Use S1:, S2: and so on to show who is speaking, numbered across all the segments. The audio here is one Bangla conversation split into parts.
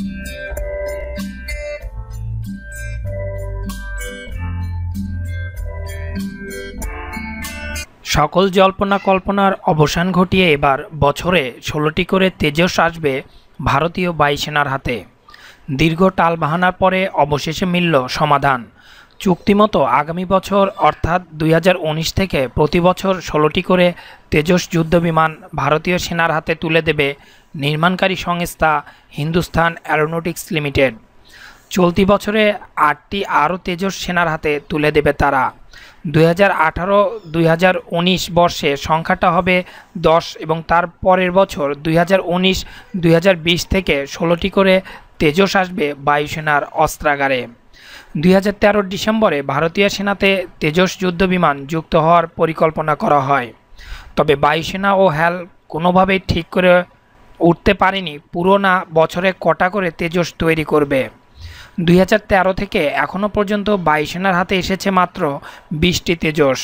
S1: সকল জল্পনা কল্পনার অবসান ঘটিয়ে এবার বছরে ষোলোটি করে তেজস আসবে ভারতীয় বায়ুসেনার হাতে দীর্ঘ টালবাহানার পরে অবশেষে মিলল সমাধান চুক্তিমতো আগামী বছর অর্থাৎ দুই থেকে প্রতি বছর ষোলোটি করে তেজস যুদ্ধ বিমান ভারতীয় সেনার হাতে তুলে দেবে নির্মাণকারী সংস্থা হিন্দুস্থান অ্যারোনটিক্স লিমিটেড চলতি বছরে আটটি আরও তেজস সেনার হাতে তুলে দেবে তারা দুই হাজার আঠারো দুই হাজার উনিশ বর্ষে সংখ্যাটা হবে দশ এবং তার পরের বছর দুই হাজার উনিশ দুই হাজার বিশ থেকে ষোলোটি করে তেজস আসবে বায়ুসেনার অস্ত্রাগারে দুই ডিসেম্বরে ভারতীয় সেনাতে তেজস যুদ্ধ বিমান যুক্ত হওয়ার পরিকল্পনা করা হয় তবে বায়ুসেনা ও হ্যাল কোনোভাবেই ঠিক করে উঠতে পারেনি পুরোনা বছরে কটা করে তেজস তৈরি করবে দুই থেকে এখনও পর্যন্ত বায়ুসেনার হাতে এসেছে মাত্র বিশটি তেজস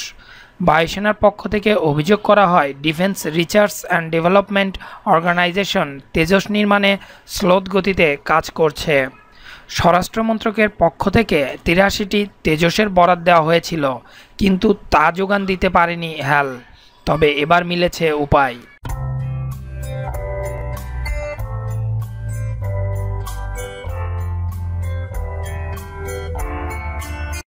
S1: বায়ুসেনার পক্ষ থেকে অভিযোগ করা হয় defence research and development organisation Tejas নির্মাণে স্লোত গতিতে কাজ করছে স্বরাষ্ট্রমন্ত্রকের পক্ষ থেকে তিরাশিটি তেজসের বরাদ দেওয়া হয়েছিল কিন্তু তা যোগান দিতে পারেনি হ্যাল তবে এবার মিলেছে উপায়